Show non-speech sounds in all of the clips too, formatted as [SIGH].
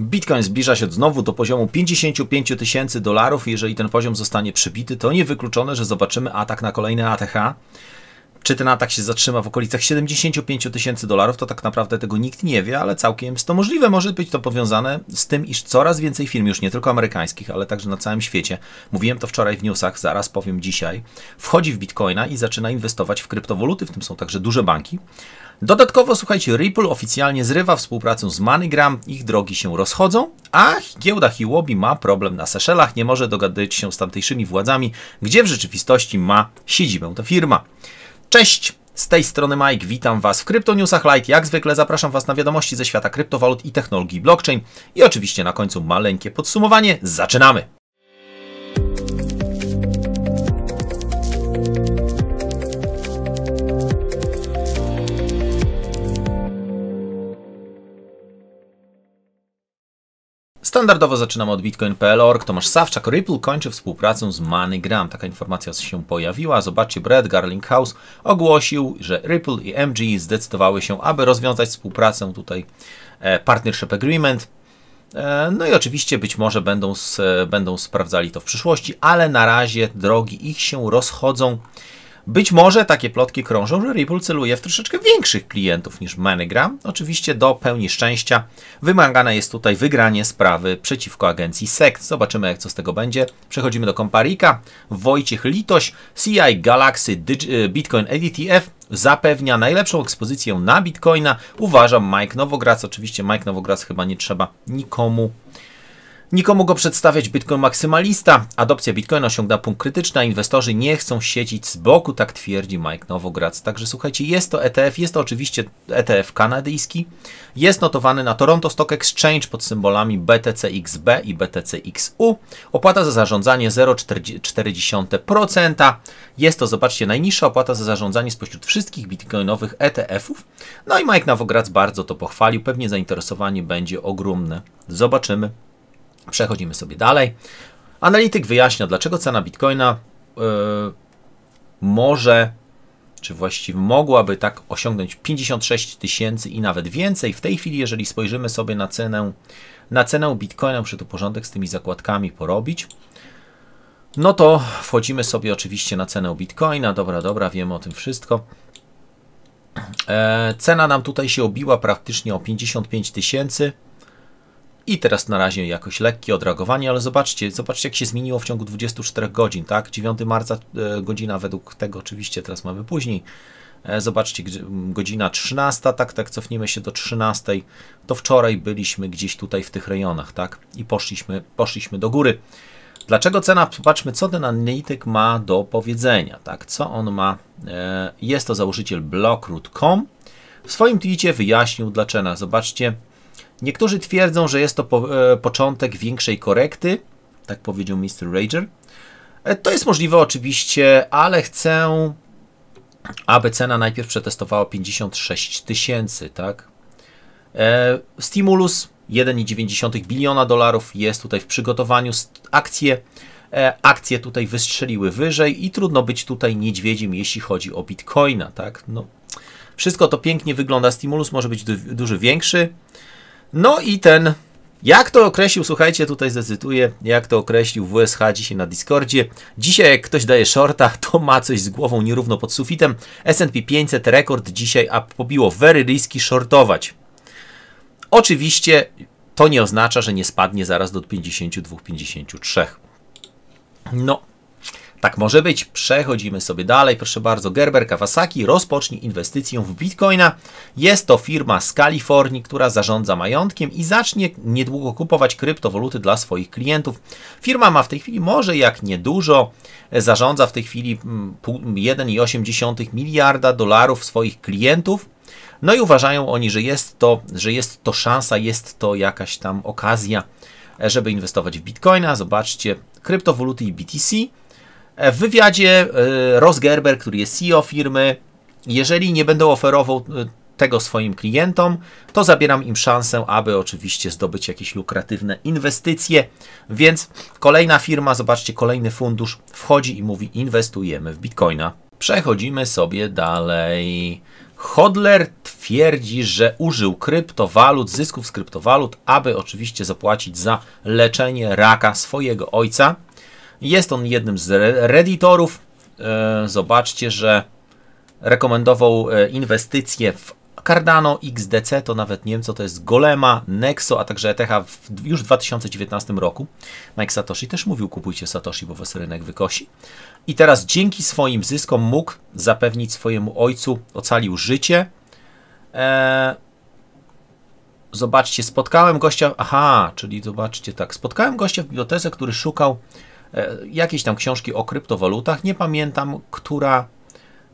Bitcoin zbliża się znowu do poziomu 55 tysięcy dolarów. Jeżeli ten poziom zostanie przybity, to niewykluczone, że zobaczymy atak na kolejny ATH. Czy ten atak się zatrzyma w okolicach 75 tysięcy dolarów, to tak naprawdę tego nikt nie wie, ale całkiem jest to możliwe. Może być to powiązane z tym, iż coraz więcej firm, już nie tylko amerykańskich, ale także na całym świecie, mówiłem to wczoraj w newsach, zaraz powiem dzisiaj, wchodzi w bitcoina i zaczyna inwestować w kryptowoluty, w tym są także duże banki. Dodatkowo, słuchajcie, Ripple oficjalnie zrywa współpracę z MoneyGram, ich drogi się rozchodzą, a giełda Hiwobi ma problem na Seszelach, nie może dogadać się z tamtejszymi władzami, gdzie w rzeczywistości ma siedzibę ta firma. Cześć! Z tej strony Mike, witam Was w Kryptonewsach Lite. Jak zwykle zapraszam Was na wiadomości ze świata kryptowalut i technologii blockchain. I oczywiście na końcu maleńkie podsumowanie. Zaczynamy! Standardowo zaczynamy od bitcoin.pl.org. Tomasz Sawczak, Ripple kończy współpracę z MoneyGram. Taka informacja się pojawiła. Zobaczcie, Brad Garlinghouse ogłosił, że Ripple i MG zdecydowały się, aby rozwiązać współpracę tutaj e, Partnership Agreement. E, no i oczywiście być może będą, e, będą sprawdzali to w przyszłości, ale na razie drogi ich się rozchodzą. Być może takie plotki krążą, że Ripple celuje w troszeczkę większych klientów niż MoneyGram. Oczywiście do pełni szczęścia wymagane jest tutaj wygranie sprawy przeciwko agencji SEC. Zobaczymy, jak co z tego będzie. Przechodzimy do Komparika. Wojciech Litoś, CI Galaxy Digi y, Bitcoin ETF zapewnia najlepszą ekspozycję na Bitcoina. Uważam Mike Nowograc. Oczywiście Mike Nowograc chyba nie trzeba nikomu Nikomu go przedstawiać Bitcoin maksymalista. Adopcja Bitcoina osiągnęła punkt krytyczny, a inwestorzy nie chcą siedzieć z boku, tak twierdzi Mike Nowograc. Także słuchajcie, jest to ETF, jest to oczywiście ETF kanadyjski. Jest notowany na Toronto Stock Exchange pod symbolami BTCXB i BTCXU. Opłata za zarządzanie 0,4%. Jest to, zobaczcie, najniższa opłata za zarządzanie spośród wszystkich bitcoinowych ETF-ów. No i Mike Nowograc bardzo to pochwalił. Pewnie zainteresowanie będzie ogromne. Zobaczymy. Przechodzimy sobie dalej. Analityk wyjaśnia, dlaczego cena bitcoina yy, może, czy właściwie mogłaby tak osiągnąć 56 tysięcy i nawet więcej. W tej chwili, jeżeli spojrzymy sobie na cenę, na cenę bitcoina, muszę tu porządek z tymi zakładkami porobić. No to wchodzimy sobie oczywiście na cenę bitcoina. Dobra, dobra, wiemy o tym wszystko. E, cena nam tutaj się obiła praktycznie o 55 tysięcy. I teraz na razie jakoś lekkie odreagowanie, ale zobaczcie, zobaczcie jak się zmieniło w ciągu 24 godzin, tak? 9 marca e, godzina według tego oczywiście teraz mamy później. E, zobaczcie, godzina 13, tak, tak, cofniemy się do 13, to wczoraj byliśmy gdzieś tutaj w tych rejonach, tak? I poszliśmy, poszliśmy do góry. Dlaczego cena? Popatrzmy, co ten analityk ma do powiedzenia, tak? Co on ma? E, jest to założyciel blockroot.com. W swoim tweetie wyjaśnił dlaczego. Zobaczcie, Niektórzy twierdzą, że jest to po, e, początek większej korekty, tak powiedział Mr. Rager. E, to jest możliwe oczywiście, ale chcę, aby cena najpierw przetestowała 56 tysięcy, tak? E, stimulus 1,9 biliona dolarów jest tutaj w przygotowaniu. Akcje, e, akcje tutaj wystrzeliły wyżej i trudno być tutaj niedźwiedziem, jeśli chodzi o bitcoina, tak? No, wszystko to pięknie wygląda. Stimulus może być du dużo większy. No i ten, jak to określił, słuchajcie, tutaj zdecyduję, jak to określił WSH dzisiaj na Discordzie. Dzisiaj jak ktoś daje shorta, to ma coś z głową nierówno pod sufitem. S&P 500 rekord dzisiaj a pobiło very risky shortować. Oczywiście to nie oznacza, że nie spadnie zaraz do 52-53. No, tak może być. Przechodzimy sobie dalej. Proszę bardzo, Gerber Kawasaki rozpocznie inwestycję w bitcoina. Jest to firma z Kalifornii, która zarządza majątkiem i zacznie niedługo kupować kryptowaluty dla swoich klientów. Firma ma w tej chwili może jak niedużo, e, zarządza w tej chwili 1,8 mm, miliarda dolarów swoich klientów. No i uważają oni, że jest to, że jest to szansa, jest to jakaś tam okazja, e, żeby inwestować w bitcoina. Zobaczcie, kryptowaluty i BTC E, w wywiadzie e, Ross Gerber, który jest CEO firmy, jeżeli nie będą oferował e, tego swoim klientom, to zabieram im szansę, aby oczywiście zdobyć jakieś lukratywne inwestycje. Więc kolejna firma, zobaczcie, kolejny fundusz wchodzi i mówi: inwestujemy w bitcoina. Przechodzimy sobie dalej. Hodler twierdzi, że użył kryptowalut, zysków z kryptowalut, aby oczywiście zapłacić za leczenie raka swojego ojca. Jest on jednym z redditorów. E, zobaczcie, że rekomendował e, inwestycje w Cardano, XDC, to nawet nie wiem co to jest, Golema, Nexo, a także ETH w, już w 2019 roku. Mike Satoshi też mówił, kupujcie Satoshi, bo was rynek wykosi. I teraz dzięki swoim zyskom mógł zapewnić swojemu ojcu, ocalił życie. Eee, zobaczcie, spotkałem gościa, aha, czyli zobaczcie tak, spotkałem gościa w bibliotece, który szukał E, jakieś tam książki o kryptowalutach. Nie pamiętam, która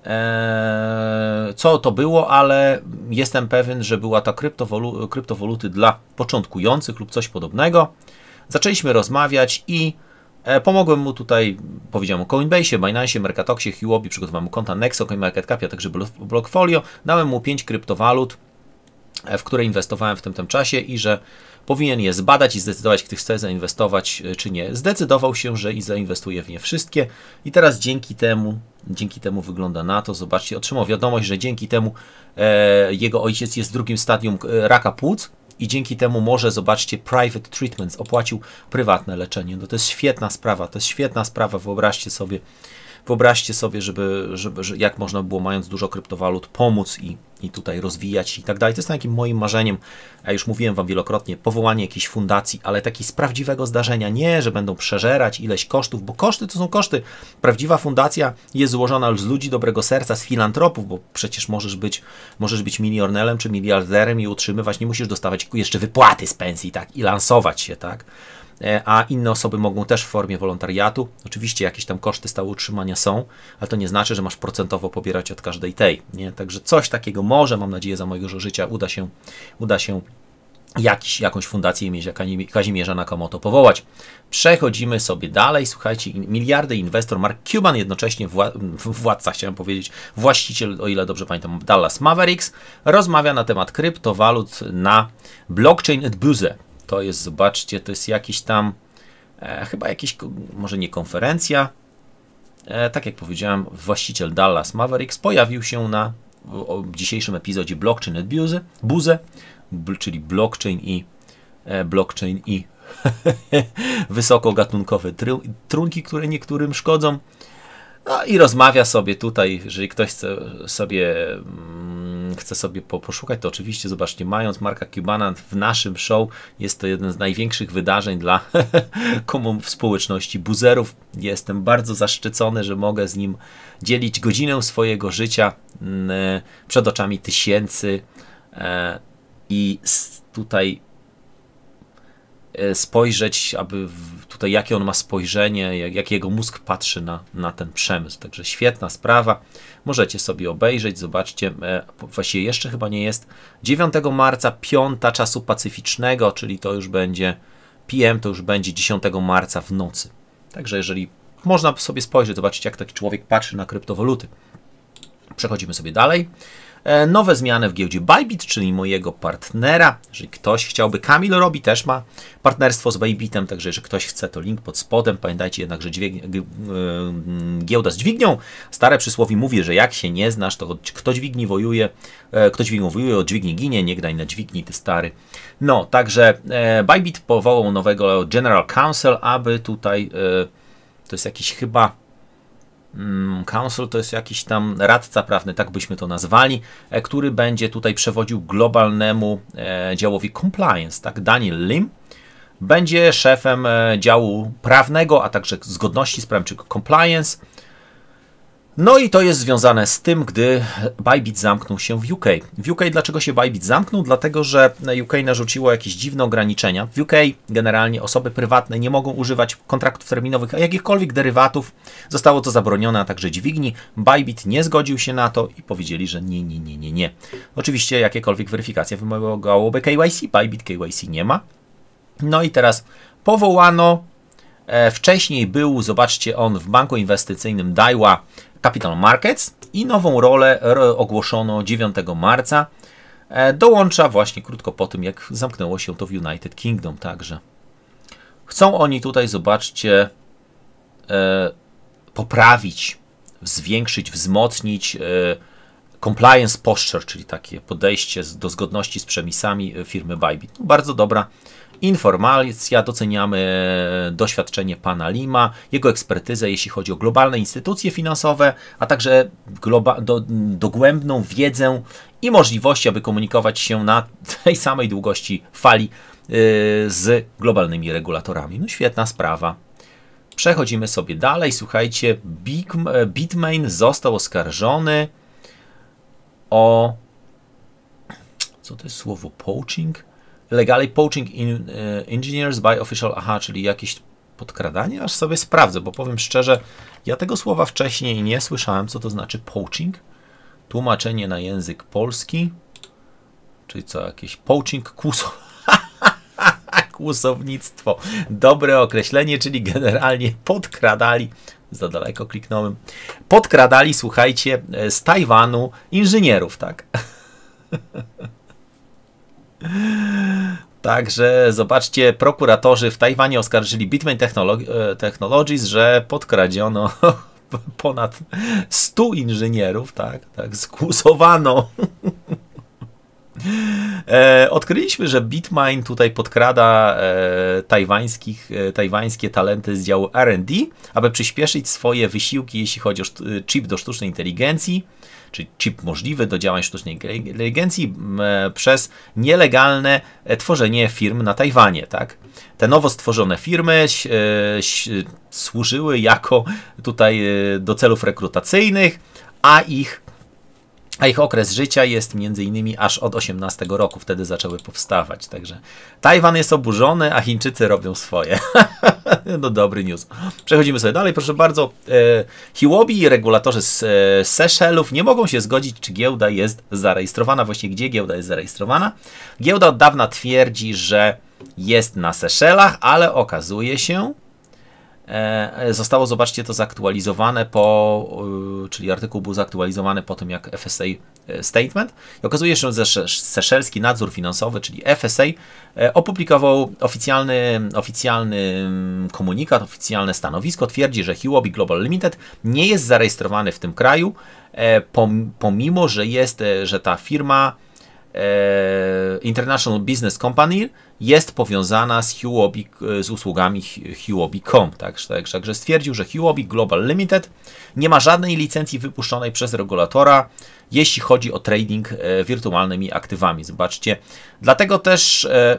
e, co to było, ale jestem pewien, że była to kryptowolu kryptowaluty dla początkujących lub coś podobnego. Zaczęliśmy rozmawiać i e, pomogłem mu tutaj, powiedziałem o Coinbase, Binance, Mercatoxie, Huobi, przygotowałem mu konta Nexo, CoinMarketCap, a także Blockfolio. Dałem mu 5 kryptowalut, w które inwestowałem w tym, tym czasie i że powinien je zbadać i zdecydować, czy chce zainwestować e, czy nie. Zdecydował się, że i zainwestuje w nie wszystkie i teraz dzięki temu Dzięki temu wygląda na to. Zobaczcie, otrzymał wiadomość, że dzięki temu e, jego ojciec jest w drugim stadium e, raka płuc i dzięki temu może, zobaczcie, private treatments, opłacił prywatne leczenie. No to jest świetna sprawa, to jest świetna sprawa, wyobraźcie sobie Wyobraźcie sobie, żeby, żeby, żeby jak można było, mając dużo kryptowalut, pomóc i, i tutaj rozwijać i tak dalej. To jest takim moim marzeniem, A już mówiłem Wam wielokrotnie, powołanie jakiejś fundacji, ale takiej z prawdziwego zdarzenia. Nie, że będą przeżerać ileś kosztów, bo koszty to są koszty. Prawdziwa fundacja jest złożona z ludzi dobrego serca, z filantropów, bo przecież możesz być, możesz być milionerem czy miliarderem i utrzymywać, nie musisz dostawać jeszcze wypłaty z pensji, tak, i lansować się, tak. E, a inne osoby mogą też w formie wolontariatu. Oczywiście jakieś tam koszty stałe utrzymania są, ale to nie znaczy, że masz procentowo pobierać od każdej tej. Nie? Także coś takiego może, mam nadzieję, za mojego życia uda się, uda się jakiś, jakąś fundację imienia Kazimierza Komoto powołać. Przechodzimy sobie dalej. Słuchajcie, miliardy inwestor Mark Cuban, jednocześnie wła władca, chciałem powiedzieć, właściciel, o ile dobrze pamiętam, Dallas Mavericks, rozmawia na temat kryptowalut na blockchain at Buse. To jest, zobaczcie, to jest jakiś tam, e, chyba jakiś, może nie konferencja. E, tak jak powiedziałem, właściciel Dallas Mavericks pojawił się na dzisiejszym epizodzie Blockchain Buse, Buse, czyli blockchain i e, blockchain i [LAUGHS] wysokogatunkowe tru, trunki, które niektórym szkodzą. No i rozmawia sobie tutaj, jeżeli ktoś chce sobie mm, chce sobie po, poszukać, to oczywiście zobaczcie, mając Marka Cubana w naszym show, jest to jeden z największych wydarzeń dla w [LAUGHS] społeczności buzerów. Jestem bardzo zaszczycony, że mogę z nim dzielić godzinę swojego życia mm, e, przed oczami tysięcy e, i tutaj e, spojrzeć, aby tutaj jakie on ma spojrzenie, jak, jak jego mózg patrzy na, na ten przemysł. Także świetna sprawa. Możecie sobie obejrzeć, zobaczcie, e, właściwie jeszcze chyba nie jest. 9 marca, 5 czasu pacyficznego, czyli to już będzie PM, to już będzie 10 marca w nocy. Także jeżeli można sobie spojrzeć, zobaczyć jak taki człowiek patrzy na kryptowoluty. Przechodzimy sobie dalej. E, nowe zmiany w giełdzie Bybit, czyli mojego partnera. Jeżeli ktoś chciałby, Kamil robi, też ma partnerstwo z Bybitem, także jeżeli ktoś chce, to link pod spodem. Pamiętajcie jednak, że dźwig... E, giełda z dźwignią. Stare przysłowi mówi, że jak się nie znasz, to kto dźwigni wojuje, e, kto dźwignią wojuje, od dźwigni ginie, nie na dźwigni, ty stary. No, także Bybit powołał nowego General Counsel, aby tutaj, to jest jakiś chyba Mm, Council to jest jakiś tam radca prawny, tak byśmy to nazwali, e, który będzie tutaj przewodził globalnemu e, działowi compliance. Tak, Daniel Lim będzie szefem e, działu prawnego, a także zgodności z prawem, czyli compliance. No i to jest związane z tym, gdy Bybit zamknął się w UK. W UK dlaczego się Bybit zamknął? Dlatego, że UK narzuciło jakieś dziwne ograniczenia. W UK generalnie osoby prywatne nie mogą używać kontraktów terminowych, a jakichkolwiek derywatów. Zostało to zabronione, a także dźwigni. Bybit nie zgodził się na to i powiedzieli, że nie, nie, nie, nie, nie. Oczywiście jakiekolwiek weryfikacje wymagałoby KYC. Bybit KYC nie ma. No i teraz powołano e, Wcześniej był, zobaczcie, on w banku inwestycyjnym Daiwa Capital Markets i nową rolę ogłoszono 9 marca. E, dołącza właśnie krótko po tym, jak zamknęło się to w United Kingdom także. Chcą oni tutaj, zobaczcie, e, poprawić, zwiększyć, wzmocnić e, compliance posture, czyli takie podejście do zgodności z przemisami firmy Bybit. No, bardzo dobra Informacja, doceniamy doświadczenie pana Lima, jego ekspertyzę, jeśli chodzi o globalne instytucje finansowe, a także globa- do, dogłębną wiedzę i możliwości, aby komunikować się na tej samej długości fali yy, z globalnymi regulatorami. No świetna sprawa. Przechodzimy sobie dalej. Słuchajcie, Big, e, Bitmain został oskarżony o. Co to jest słowo poaching? Legally Poaching in, e, Engineers by Official Aha, czyli jakieś podkradanie? Aż sobie sprawdzę, bo powiem szczerze, ja tego słowa wcześniej nie słyszałem, co to znaczy poaching. Tłumaczenie na język polski, czyli co, jakieś poaching, kuso... [LAUGHS] kłusownictwo. Dobre określenie, czyli generalnie podkradali za daleko kliknąłem. Podkradali, słuchajcie, e, z Tajwanu inżynierów, tak? [LAUGHS] Także zobaczcie, prokuratorzy w Tajwanie oskarżyli Bitmain e, Technologies, że podkradziono [LAUGHS] ponad 100 inżynierów, tak, tak, skusowano. [LAUGHS] E, odkryliśmy, że Bitmine tutaj podkrada e, tajwańskich, tajwańskie talenty z działu RD, aby przyspieszyć swoje wysiłki, jeśli chodzi o chip do sztucznej inteligencji czy chip możliwy do działań sztucznej inteligencji przez nielegalne e, tworzenie firm na Tajwanie. Tak? Te nowo stworzone firmy e, służyły jako tutaj e, do celów rekrutacyjnych, a ich a ich okres życia jest między innymi aż od 18 roku, wtedy zaczęły powstawać. Także Tajwan jest oburzony, a Chińczycy robią swoje. [LAUGHS] no dobry news. Przechodzimy sobie dalej, proszę bardzo. E, i regulatorzy z e, Seychelów nie mogą się zgodzić, czy giełda jest zarejestrowana. Właśnie gdzie giełda jest zarejestrowana? Giełda od dawna twierdzi, że jest na Seszelach, ale okazuje się, E, e, zostało, zobaczcie, to zaktualizowane po, y, czyli artykuł był zaktualizowany po tym, jak FSA e, Statement. I okazuje się, że Seszelski Nadzór Finansowy, czyli FSA, opublikował oficjalny, oficjalny mm, komunikat, oficjalne stanowisko. Twierdzi, że Huobi Global Limited nie jest zarejestrowany w tym kraju, pomimo, że jest, że ta firma E, International Business Company jest powiązana z, Huobi, z usługami Huobi.com. Także, tak, tak także stwierdził, że Huobi Global Limited nie ma żadnej licencji wypuszczonej przez regulatora, jeśli chodzi o trading e, wirtualnymi aktywami. Zobaczcie, dlatego też e,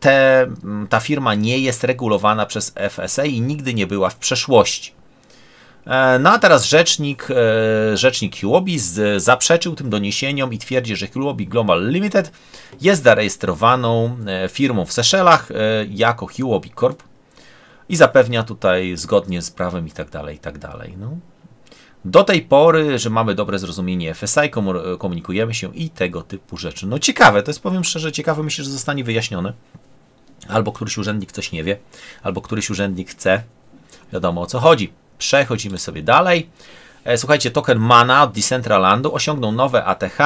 te, ta firma nie jest regulowana przez FSA i nigdy nie była w przeszłości. E, no a teraz rzecznik, e, rzecznik Huobi zaprzeczył tym doniesieniom i twierdzi, że Huobi Global Limited jest zarejestrowaną e, firmą w Seszelach jako Huobi Corp i zapewnia tutaj zgodnie z prawem i tak dalej, i tak dalej. No. Do tej pory, że mamy dobre zrozumienie FSI, komunikujemy się i tego typu rzeczy. No ciekawe, to jest powiem szczerze ciekawe, myślę, że zostanie wyjaśnione. Albo któryś urzędnik coś nie wie, albo któryś urzędnik chce, wiadomo o co chodzi. Przechodzimy sobie dalej. E, słuchajcie, token Mana od Decentralandu osiągnął nowe ATH,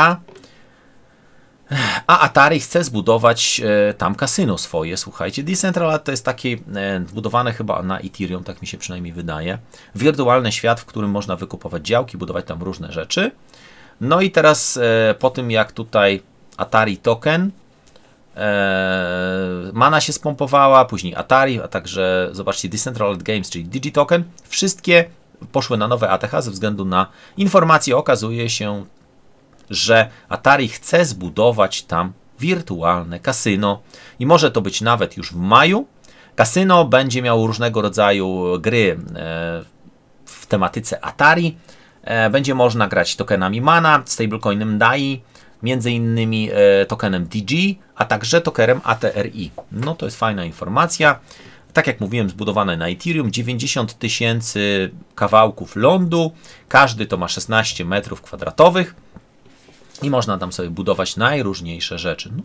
a Atari chce zbudować e, tam kasyno swoje. Słuchajcie, Decentraland to jest takie e, budowane chyba na Ethereum, tak mi się przynajmniej wydaje. Wirtualny świat, w którym można wykupować działki, budować tam różne rzeczy. No i teraz po tym jak tutaj Atari Token Eee, mana się spompowała, później Atari, a także zobaczcie Decentralized Games, czyli Digitoken. Wszystkie poszły na nowe ATH ze względu na informacje. Okazuje się, że Atari chce zbudować tam wirtualne kasyno i może to być nawet już w maju. Kasyno będzie miało różnego rodzaju gry e, w tematyce Atari. E, będzie można grać tokenami Mana, stablecoinem DAI, między innymi e, tokenem DG, a także tokerem ATRI. No to jest fajna informacja. Tak jak mówiłem, zbudowane na Ethereum, 90 tysięcy kawałków lądu, każdy to ma 16 metrów kwadratowych i można tam sobie budować najróżniejsze rzeczy. No,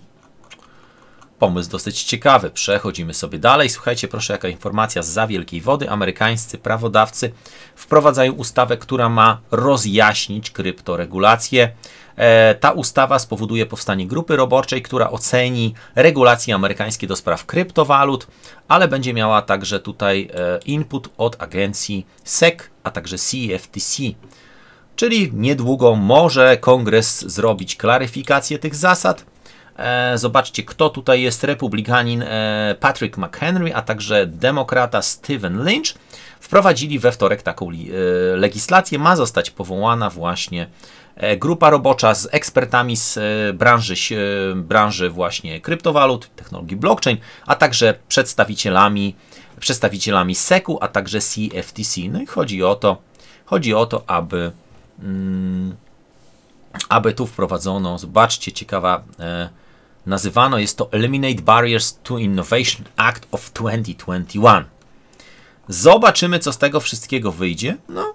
pomysł dosyć ciekawy. Przechodzimy sobie dalej. Słuchajcie, proszę, jaka informacja z za wielkiej wody. Amerykańscy prawodawcy wprowadzają ustawę, która ma rozjaśnić kryptoregulacje. E, ta ustawa spowoduje powstanie grupy roboczej, która oceni regulacje amerykańskie do spraw kryptowalut, ale będzie miała także tutaj e, input od agencji SEC, a także CFTC. Czyli niedługo może kongres zrobić klaryfikację tych zasad, E, zobaczcie, kto tutaj jest republikanin e, Patrick McHenry, a także demokrata Steven Lynch. Wprowadzili we wtorek taką e, legislację. Ma zostać powołana właśnie grupa robocza z ekspertami z branży, branży właśnie kryptowalut, technologii blockchain, a także przedstawicielami, przedstawicielami SEC-u, a także CFTC. No i chodzi o to, chodzi o to aby, mm, aby tu wprowadzono, zobaczcie, ciekawa nazywano, jest to Eliminate Barriers to Innovation Act of 2021. Zobaczymy, co z tego wszystkiego wyjdzie. No,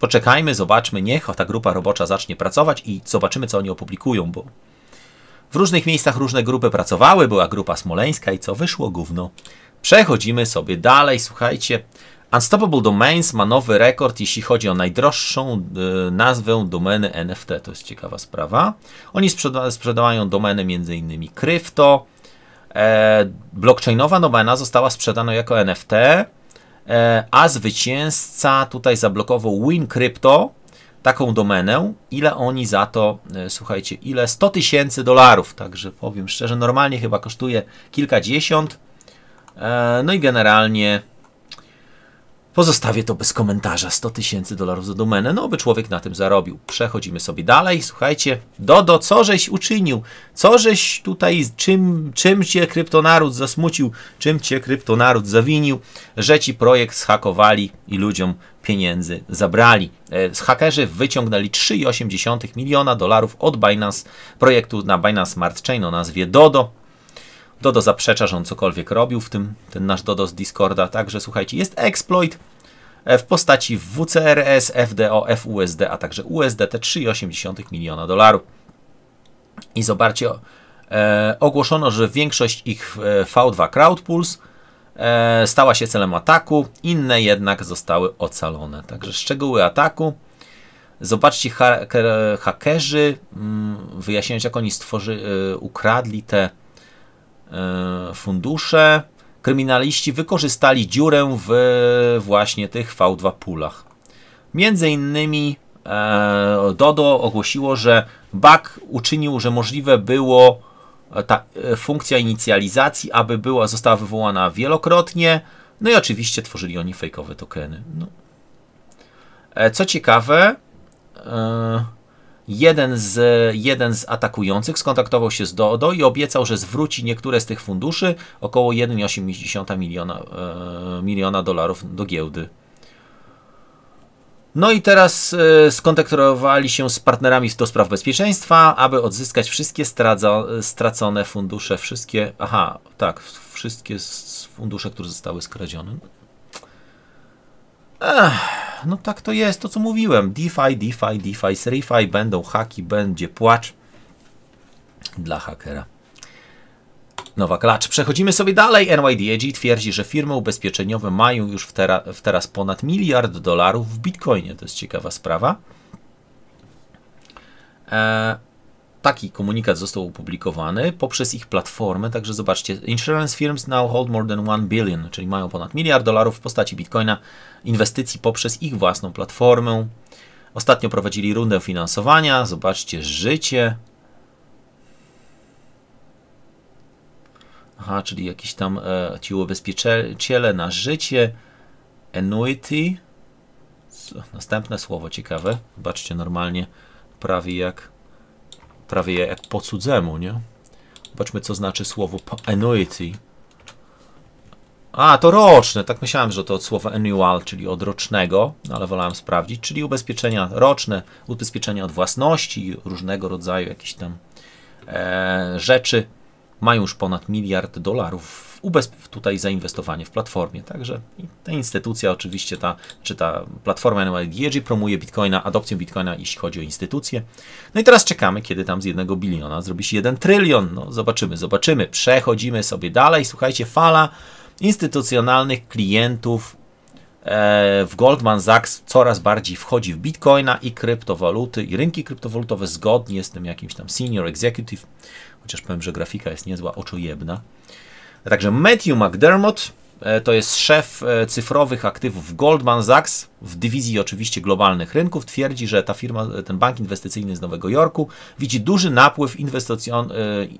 poczekajmy, zobaczmy, niech ta grupa robocza zacznie pracować i zobaczymy, co oni opublikują, bo w różnych miejscach różne grupy pracowały, była grupa smoleńska i co wyszło gówno. Przechodzimy sobie dalej, słuchajcie. Unstoppable Domains ma nowy rekord, jeśli chodzi o najdroższą e, nazwę domeny NFT. To jest ciekawa sprawa. Oni sprzeda sprzedają domeny m.in. krypto. E, blockchainowa domena została sprzedana jako NFT, e, a zwycięzca tutaj zablokował Win Crypto, taką domenę. Ile oni za to, e, słuchajcie, ile? 100 tysięcy dolarów. Także powiem szczerze, normalnie chyba kosztuje kilkadziesiąt. E, no i generalnie Pozostawię to bez komentarza. 100 tysięcy dolarów za domenę. No, by człowiek na tym zarobił. Przechodzimy sobie dalej. Słuchajcie, Dodo, co żeś uczynił? Co żeś tutaj, czym, czym cię kryptonaród zasmucił? Czym cię kryptonaród zawinił? Że ci projekt zhakowali i ludziom pieniędzy zabrali. E, hakerzy wyciągnęli 3,8 miliona dolarów od Binance, projektu na Binance Smart Chain o nazwie Dodo. Dodo zaprzecza, że on cokolwiek robił w tym, ten nasz Dodo z Discorda. Także słuchajcie, jest exploit e, w postaci WCRS, FDO, FUSD, a także USDT 3,8 miliona dolarów. I zobaczcie, e, ogłoszono, że większość ich e, V2 Crowdpulse e, stała się celem ataku, inne jednak zostały ocalone. Także szczegóły ataku. Zobaczcie, ha hakerzy, mm, wyjaśniać jak oni stworzy, e, ukradli te E, fundusze, kryminaliści wykorzystali dziurę w właśnie tych V2 pulach. Między innymi e, Dodo ogłosiło, że bug uczynił, że możliwe było e, ta funkcja inicjalizacji, aby była, została wywołana wielokrotnie. No i oczywiście tworzyli oni fejkowe tokeny. No. Co ciekawe, Jeden z, jeden z atakujących skontaktował się z Dodo i obiecał, że zwróci niektóre z tych funduszy, około 1,8 miliona, e, miliona dolarów do giełdy. No i teraz e, skontaktowali się z partnerami do spraw bezpieczeństwa, aby odzyskać wszystkie stracone fundusze, wszystkie, aha, tak, wszystkie fundusze, które zostały skradzione. Ech, no tak to jest, to co mówiłem. DeFi, DeFi, DeFi, SeriFi, będą haki, będzie płacz dla hakera. Nowa klacz. Przechodzimy sobie dalej. NYDIG twierdzi, że firmy ubezpieczeniowe mają już w, tera, w teraz ponad miliard dolarów w bitcoinie. To jest ciekawa sprawa. Eee, taki komunikat został opublikowany poprzez ich platformę, także zobaczcie, insurance firms now hold more than 1 billion, czyli mają ponad miliard dolarów w postaci bitcoina inwestycji poprzez ich własną platformę. Ostatnio prowadzili rundę finansowania, zobaczcie, życie. Aha, czyli jakieś tam e, ci ubezpieczyciele na życie, annuity. Następne słowo ciekawe, zobaczcie normalnie, prawie jak prawie jak po cudzemu, nie? Zobaczmy, co znaczy słowo annuity. A, to roczne. Tak myślałem, że to od słowa annual, czyli od rocznego, no ale wolałem sprawdzić. Czyli ubezpieczenia roczne, ubezpieczenia od własności, różnego rodzaju jakieś tam e, rzeczy. Mają już ponad miliard dolarów w, tutaj zainwestowanie w platformie. Także ta instytucja oczywiście, ta, czy ta platforma NYDG promuje Bitcoina, adopcję Bitcoina, jeśli chodzi o instytucje. No i teraz czekamy, kiedy tam z jednego biliona zrobi się jeden trylion. No zobaczymy, zobaczymy. Przechodzimy sobie dalej. Słuchajcie, fala instytucjonalnych klientów e, w Goldman Sachs coraz bardziej wchodzi w bitcoina i kryptowaluty i rynki kryptowalutowe zgodnie z tym jakimś tam senior executive, chociaż powiem, że grafika jest niezła, oczojebna. Także Matthew McDermott e, to jest szef e, cyfrowych aktywów Goldman Sachs w dywizji oczywiście globalnych rynków. Twierdzi, że ta firma, e, ten bank inwestycyjny z Nowego Jorku widzi duży napływ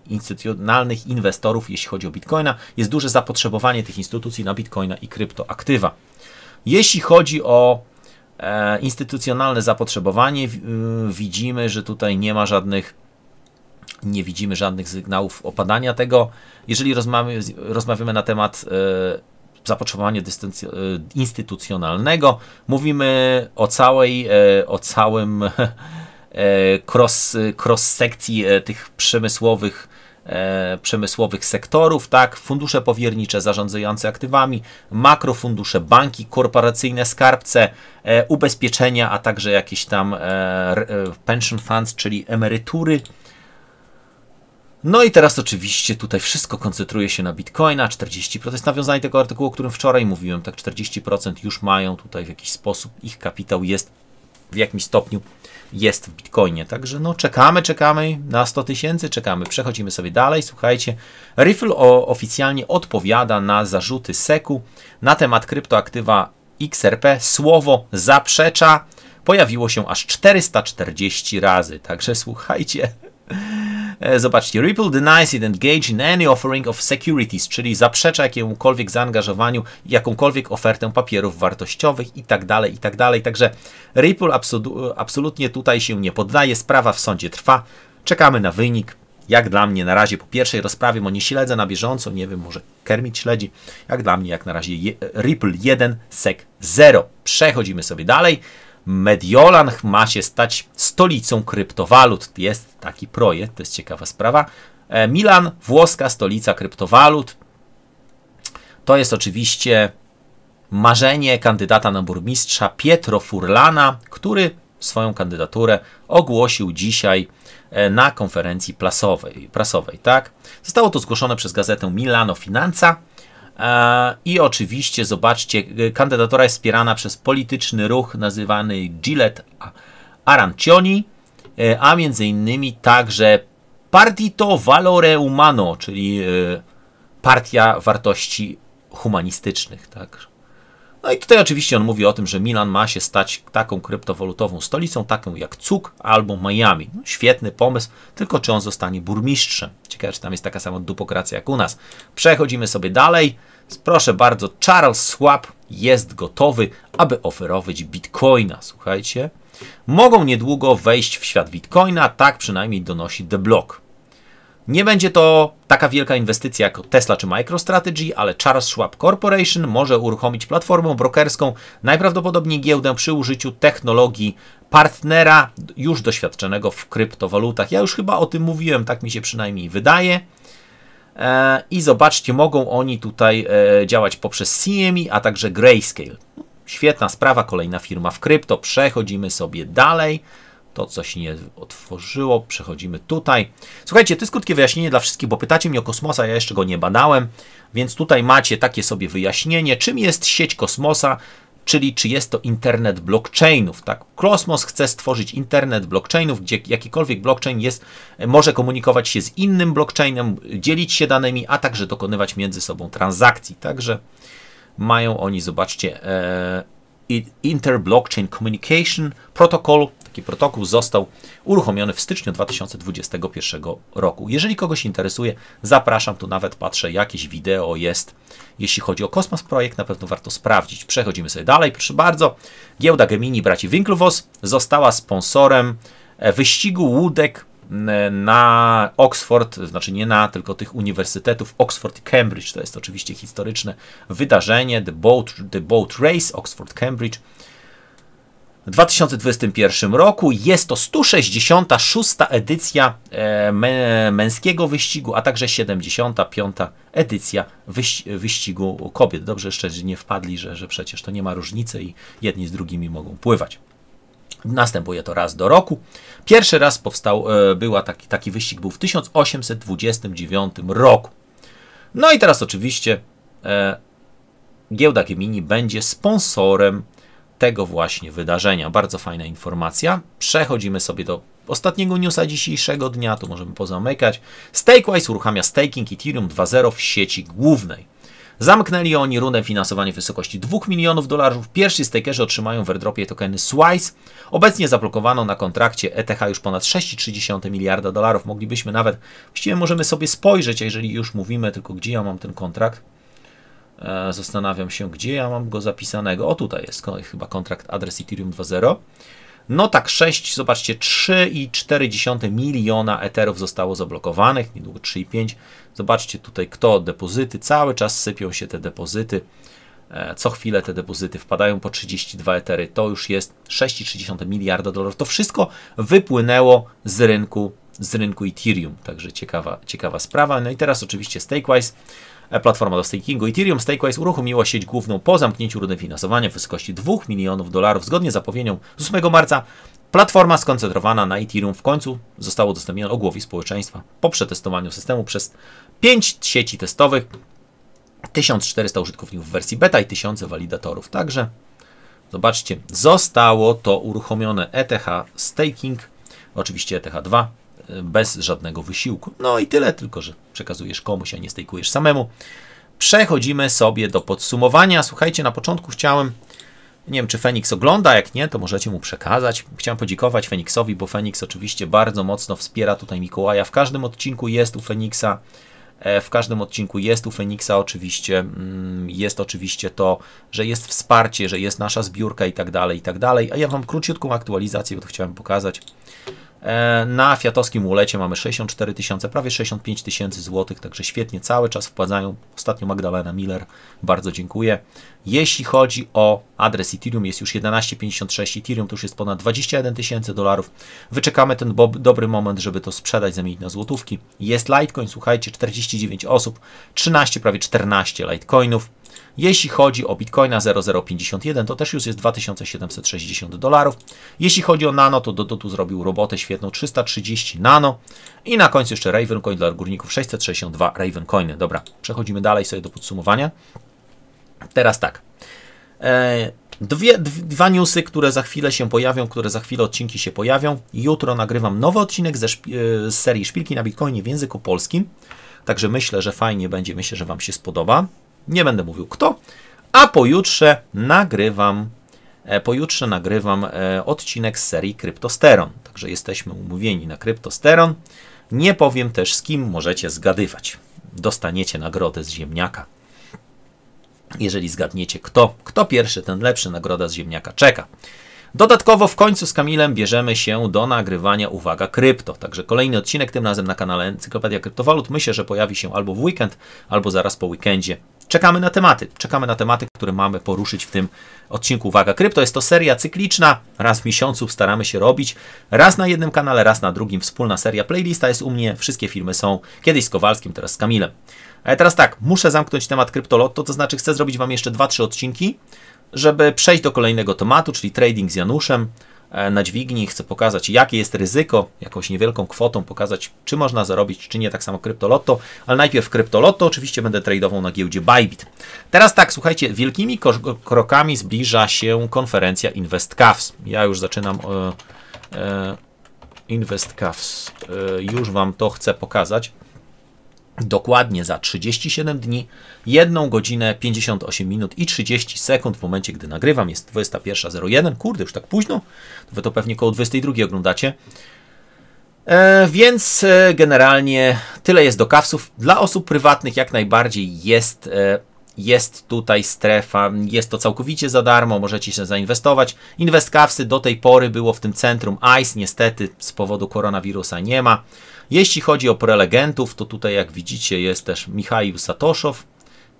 instytucjonalnych inwestorów, jeśli chodzi o bitcoina. Jest duże zapotrzebowanie tych instytucji na bitcoina i kryptoaktywa. Jeśli chodzi o instytucjonalne zapotrzebowanie, y, widzimy, że tutaj nie ma żadnych nie widzimy żadnych sygnałów opadania tego. Jeżeli rozmawiamy, rozmawiamy na temat e, zapotrzebowania dystanc- e, instytucjonalnego, mówimy o całej, e, o całym [LAUGHS] e, cross, cross sekcji e, tych przemysłowych e, przemysłowych sektorów, tak, fundusze powiernicze zarządzające aktywami, makrofundusze, banki korporacyjne, skarbce, ubezpieczenia, a także jakieś tam pension funds, czyli emerytury, no i teraz oczywiście tutaj wszystko koncentruje się na Bitcoina, 40%, to jest nawiązanie tego artykułu, o którym wczoraj mówiłem, tak 40% już mają tutaj w jakiś sposób, ich kapitał jest w jakimś stopniu jest w Bitcoinie. Także no czekamy, czekamy na 100 tysięcy, czekamy. Przechodzimy sobie dalej. Słuchajcie, Riffle oficjalnie odpowiada na zarzuty SEC-u na temat kryptoaktywa XRP. Słowo zaprzecza pojawiło się aż 440 razy. Także słuchajcie, E, zobaczcie, Ripple denies it engage in any offering of securities, czyli zaprzecza jakiemukolwiek zaangażowaniu, jakąkolwiek ofertę papierów wartościowych itd., tak itd. Tak Także Ripple absolutnie tutaj się nie poddaje, sprawa w sądzie trwa, czekamy na wynik. Jak dla mnie na razie po pierwszej rozprawie, bo nie śledzę na bieżąco, nie wiem, może Kermit śledzi. Jak dla mnie, jak na razie je, Ripple 1, SEC 0. Przechodzimy sobie dalej. Mediolan ma się stać stolicą kryptowalut. Jest taki projekt, to jest ciekawa sprawa. E, Milan, włoska stolica kryptowalut. To jest oczywiście marzenie kandydata na burmistrza Pietro Furlana, który swoją kandydaturę ogłosił dzisiaj e, na konferencji prasowej. prasowej tak? Zostało to zgłoszone przez gazetę Milano Finanza. E, I oczywiście, zobaczcie, kandydatura jest wspierana przez polityczny ruch nazywany Gillette Arancioni, e, a między innymi także Partito Valore Umano, czyli e, Partia Wartości Humanistycznych. Tak? No i tutaj oczywiście on mówi o tym, że Milan ma się stać taką kryptowalutową stolicą, taką jak Cuk albo Miami. No, świetny pomysł, tylko czy on zostanie burmistrzem? Ciekawe, czy tam jest taka sama dupokracja jak u nas. Przechodzimy sobie dalej. Proszę bardzo, Charles Schwab jest gotowy, aby oferować bitcoina. Słuchajcie, mogą niedługo wejść w świat bitcoina, tak przynajmniej donosi The Block. Nie będzie to taka wielka inwestycja jak Tesla czy MicroStrategy, ale Charles Schwab Corporation może uruchomić platformę brokerską, najprawdopodobniej giełdę przy użyciu technologii partnera już doświadczonego w kryptowalutach. Ja już chyba o tym mówiłem, tak mi się przynajmniej wydaje. E, I zobaczcie, mogą oni tutaj e, działać poprzez CME, a także Grayscale. Świetna sprawa, kolejna firma w krypto. Przechodzimy sobie dalej to coś nie otworzyło. Przechodzimy tutaj. Słuchajcie, to jest krótkie wyjaśnienie dla wszystkich, bo pytacie mnie o kosmosa, ja jeszcze go nie badałem, więc tutaj macie takie sobie wyjaśnienie, czym jest sieć kosmosa, czyli czy jest to internet blockchainów. Tak? Kosmos chce stworzyć internet blockchainów, gdzie jakikolwiek blockchain jest, może komunikować się z innym blockchainem, dzielić się danymi, a także dokonywać między sobą transakcji. Także mają oni, zobaczcie, e, Inter-Blockchain Communication Protocol, Taki protokół został uruchomiony w styczniu 2021 roku. Jeżeli kogoś interesuje, zapraszam, tu nawet patrzę, jakieś wideo jest. Jeśli chodzi o Kosmos Projekt, na pewno warto sprawdzić. Przechodzimy sobie dalej, proszę bardzo. Giełda Gemini braci Winklevoss została sponsorem e, wyścigu łódek na Oxford, znaczy nie na, tylko tych uniwersytetów Oxford i Cambridge. To jest oczywiście historyczne wydarzenie, The Boat, the boat Race Oxford-Cambridge 2021 roku. Jest to 166 edycja e, męskiego wyścigu, a także 75 edycja wyścigu kobiet. Dobrze jeszcze nie wpadli, że, że przecież to nie ma różnicy i jedni z drugimi mogą pływać. Następuje to raz do roku. Pierwszy raz powstał, e, była taki, taki wyścig był w 1829 roku. No i teraz oczywiście e, giełda Gemini będzie sponsorem tego właśnie wydarzenia. Bardzo fajna informacja. Przechodzimy sobie do ostatniego newsa dzisiejszego dnia, tu możemy pozamykać. Stakewise uruchamia staking Ethereum 2.0 w sieci głównej. Zamknęli oni rundę finansowania w wysokości 2 milionów dolarów. Pierwsi stakerzy otrzymają w airdropie tokeny Swice. Obecnie zablokowano na kontrakcie ETH już ponad 6,3 miliarda dolarów. Moglibyśmy nawet, właściwie możemy sobie spojrzeć, jeżeli już mówimy, tylko gdzie ja mam ten kontrakt E, zastanawiam się, gdzie ja mam go zapisanego. O, tutaj jest chyba kontrakt adres Ethereum 2.0. No tak 6, zobaczcie, 3,4 miliona eterów zostało zablokowanych, niedługo 3,5. Zobaczcie tutaj kto, depozyty, cały czas sypią się te depozyty. E, co chwilę te depozyty wpadają po 32 etery, to już jest 6,3 miliarda dolarów. To wszystko wypłynęło z rynku, z rynku Ethereum, także ciekawa, ciekawa sprawa. No i teraz oczywiście Stakewise E, platforma do stakingu Ethereum Stakewise uruchomiła sieć główną po zamknięciu rundy finansowania w wysokości 2 milionów dolarów zgodnie z zapowiedzią z 8 marca. Platforma skoncentrowana na Ethereum w końcu została udostępniona ogłowi społeczeństwa po przetestowaniu systemu przez 5 sieci testowych, 1400 użytkowników w wersji beta i 1000 walidatorów. Także zobaczcie, zostało to uruchomione ETH Staking, oczywiście ETH 2, bez żadnego wysiłku. No i tyle, tylko że przekazujesz komuś, a nie stejkujesz samemu. Przechodzimy sobie do podsumowania. Słuchajcie, na początku chciałem nie wiem, czy Feniks ogląda, jak nie, to możecie mu przekazać. Chciałem podziękować Feniksowi, bo Feniks oczywiście bardzo mocno wspiera tutaj Mikołaja. W każdym odcinku jest u Feniksa. E, w każdym odcinku jest u Feniksa oczywiście, mm, jest oczywiście to, że jest wsparcie, że jest nasza zbiórka i tak dalej, i tak dalej. A ja Wam króciutką aktualizację, bo to chciałem pokazać. E, na fiatowskim ulecie mamy 64 tysiące, prawie 65 tysięcy złotych, także świetnie cały czas wpłacają. Ostatnio Magdalena Miller, bardzo dziękuję. Jeśli chodzi o adres Ethereum, jest już 11,56, Ethereum to już jest ponad 21 tysięcy dolarów. Wyczekamy ten dobry moment, żeby to sprzedać, zamienić na złotówki. Jest Litecoin, słuchajcie, 49 osób, 13, prawie 14 Litecoinów. Jeśli chodzi o Bitcoina 0051, to też już jest 2760 dolarów. Jeśli chodzi o Nano, to Dodo tu zrobił robotę świetną 330 Nano. I na końcu jeszcze Ravencoin dla górników 662 Ravencoiny. Dobra, przechodzimy dalej sobie do podsumowania. Teraz tak. E, dwie, dwa newsy, które za chwilę się pojawią, które za chwilę odcinki się pojawią. Jutro nagrywam nowy odcinek ze e, z serii Szpilki na Bitcoinie w języku polskim. Także myślę, że fajnie będzie, myślę, że Wam się spodoba. Nie będę mówił kto, a pojutrze nagrywam e, pojutrze nagrywam e, odcinek z serii Kryptosteron. Także jesteśmy umówieni na Kryptosteron. Nie powiem też z kim możecie zgadywać. Dostaniecie nagrodę z ziemniaka. Jeżeli zgadniecie kto, kto pierwszy, ten lepszy, nagroda z ziemniaka czeka. Dodatkowo w końcu z Kamilem bierzemy się do nagrywania Uwaga Krypto. Także kolejny odcinek, tym razem na kanale Encyklopedia Kryptowalut. Myślę, że pojawi się albo w weekend, albo zaraz po weekendzie. Czekamy na tematy. Czekamy na tematy, które mamy poruszyć w tym odcinku Uwaga Krypto. Jest to seria cykliczna. Raz w miesiącu staramy się robić. Raz na jednym kanale, raz na drugim. Wspólna seria playlista jest u mnie. Wszystkie filmy są kiedyś z Kowalskim, teraz z Kamilem. Ale teraz tak, muszę zamknąć temat Kryptolotto, to znaczy chcę zrobić Wam jeszcze 2-3 odcinki żeby przejść do kolejnego tematu, czyli trading z Januszem e, na dźwigni, chcę pokazać jakie jest ryzyko, jakąś niewielką kwotą pokazać czy można zarobić, czy nie, tak samo kryptolotto, ale najpierw kryptolotto, oczywiście będę tradeował na giełdzie Bybit. Teraz tak, słuchajcie, wielkimi krokami zbliża się konferencja InvestCavs. Ja już zaczynam e, e, InvestCavs, e, już Wam to chcę pokazać dokładnie za 37 dni, 1 godzinę 58 minut i 30 sekund w momencie, gdy nagrywam. Jest 21.01, kurde, już tak późno, to wy to pewnie koło 22 oglądacie. E, więc e, generalnie tyle jest do kawsów. Dla osób prywatnych jak najbardziej jest, e, jest tutaj strefa, jest to całkowicie za darmo, możecie się zainwestować. Inwest kawsy do tej pory było w tym centrum ICE, niestety z powodu koronawirusa nie ma. Jeśli chodzi o prelegentów, to tutaj jak widzicie jest też Michał Satoszow,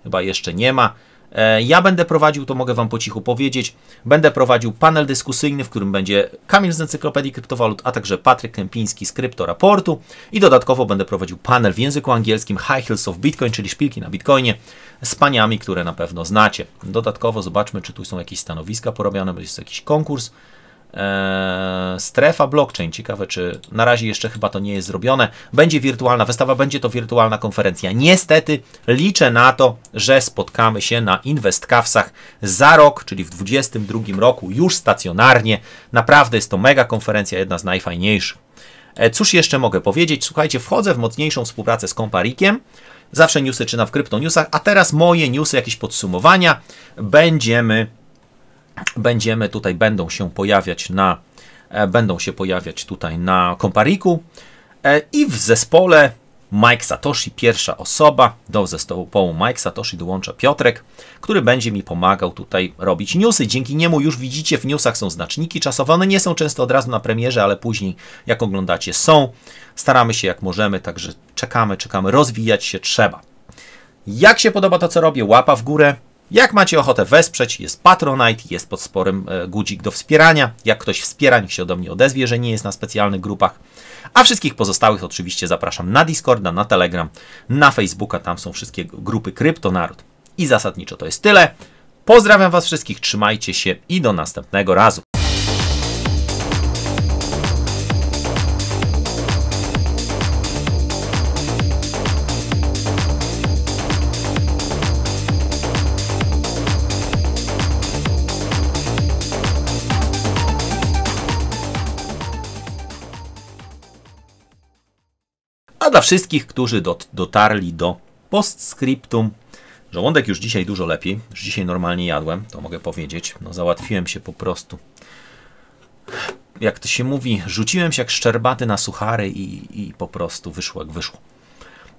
chyba jeszcze nie ma. E, ja będę prowadził, to mogę Wam po cichu powiedzieć, będę prowadził panel dyskusyjny, w którym będzie Kamil z Encyklopedii Kryptowalut, a także Patryk Kępiński z Kryptoraportu i dodatkowo będę prowadził panel w języku angielskim High Heels of Bitcoin, czyli szpilki na Bitcoinie z paniami, które na pewno znacie. Dodatkowo zobaczmy, czy tu są jakieś stanowiska porobione, jest jakiś konkurs. E, strefa blockchain. Ciekawe, czy na razie jeszcze chyba to nie jest zrobione. Będzie wirtualna wystawa, będzie to wirtualna konferencja. Niestety liczę na to, że spotkamy się na InvestCavsach za rok, czyli w 2022 roku, już stacjonarnie. Naprawdę jest to mega konferencja, jedna z najfajniejszych. E, cóż jeszcze mogę powiedzieć? Słuchajcie, wchodzę w mocniejszą współpracę z Komparikiem. Zawsze newsy czyna w kryptonewsach, a teraz moje newsy, jakieś podsumowania. Będziemy będziemy tutaj, będą się pojawiać na, e, będą się pojawiać tutaj na Kompariku e, i w zespole Mike Satoshi, pierwsza osoba, do zespołu Mike Satoshi dołącza Piotrek, który będzie mi pomagał tutaj robić newsy. Dzięki niemu już widzicie, w newsach są znaczniki czasowe. One nie są często od razu na premierze, ale później, jak oglądacie, są. Staramy się jak możemy, także czekamy, czekamy. Rozwijać się trzeba. Jak się podoba to, co robię? Łapa w górę, jak macie ochotę wesprzeć, jest Patronite, jest pod sporym e, guzik do wspierania. Jak ktoś wspiera, niech się do mnie odezwie, że nie jest na specjalnych grupach. A wszystkich pozostałych oczywiście zapraszam na Discorda, na Telegram, na Facebooka, tam są wszystkie grupy Kryptonaród. I zasadniczo to jest tyle. Pozdrawiam Was wszystkich, trzymajcie się i do następnego razu. dla wszystkich, którzy dot, dotarli do postscriptum, żołądek już dzisiaj dużo lepiej. Już dzisiaj normalnie jadłem, to mogę powiedzieć. No załatwiłem się po prostu. Jak to się mówi, rzuciłem się jak szczerbaty na suchary i, i po prostu wyszło jak wyszło.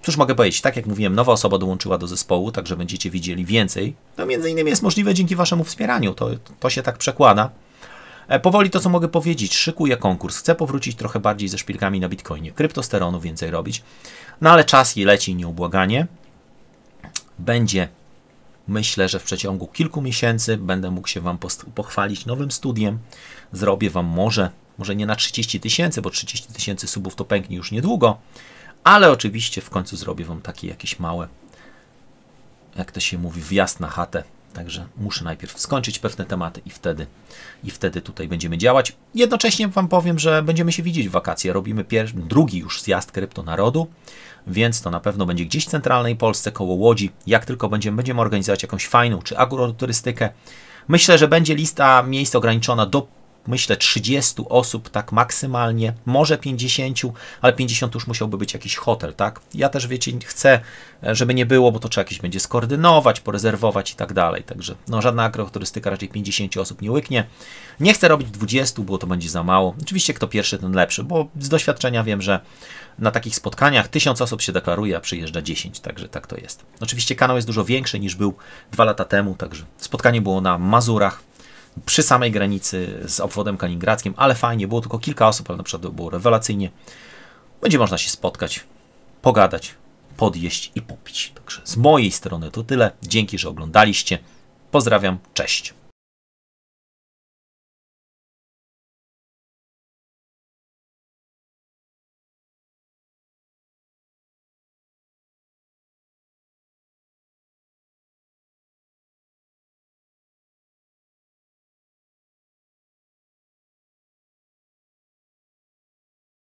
Cóż mogę powiedzieć, tak jak mówiłem, nowa osoba dołączyła do zespołu, także będziecie widzieli więcej. To między innymi jest możliwe dzięki waszemu wspieraniu, to, to się tak przekłada. E, powoli to, co mogę powiedzieć, szykuję konkurs. Chcę powrócić trochę bardziej ze szpilkami na Bitcoinie. Kryptosteronu więcej robić. No ale czas i leci nieubłaganie. Będzie, myślę, że w przeciągu kilku miesięcy będę mógł się Wam pochwalić nowym studiem. Zrobię Wam może, może nie na 30 tysięcy, bo 30 tysięcy subów to pęknie już niedługo, ale oczywiście w końcu zrobię Wam takie jakieś małe, jak to się mówi, wjazd na chatę Także muszę najpierw skończyć pewne tematy i wtedy, i wtedy tutaj będziemy działać. Jednocześnie Wam powiem, że będziemy się widzieć w wakacje. Robimy pier... drugi już zjazd kryptonarodu, więc to na pewno będzie gdzieś w centralnej Polsce, koło Łodzi. Jak tylko będziemy, będziemy organizować jakąś fajną czy agroturystykę. Myślę, że będzie lista miejsc ograniczona do myślę 30 osób, tak maksymalnie, może 50, ale 50 już musiałby być jakiś hotel, tak? Ja też, wiecie, chcę, e, żeby nie było, bo to trzeba jakieś będzie skoordynować, porezerwować i tak dalej, także no żadna agroturystyka raczej 50 osób nie łyknie. Nie chcę robić 20, bo to będzie za mało. Oczywiście kto pierwszy, ten lepszy, bo z doświadczenia wiem, że na takich spotkaniach 1000 osób się deklaruje, a przyjeżdża 10, także tak to jest. Oczywiście kanał jest dużo większy niż był dwa lata temu, także spotkanie było na Mazurach przy samej granicy z obwodem kaliningradzkim, ale fajnie, było tylko kilka osób, ale naprawdę było rewelacyjnie. Będzie można się spotkać, pogadać, podjeść i popić. Także z mojej strony to tyle. Dzięki, że oglądaliście. Pozdrawiam, cześć.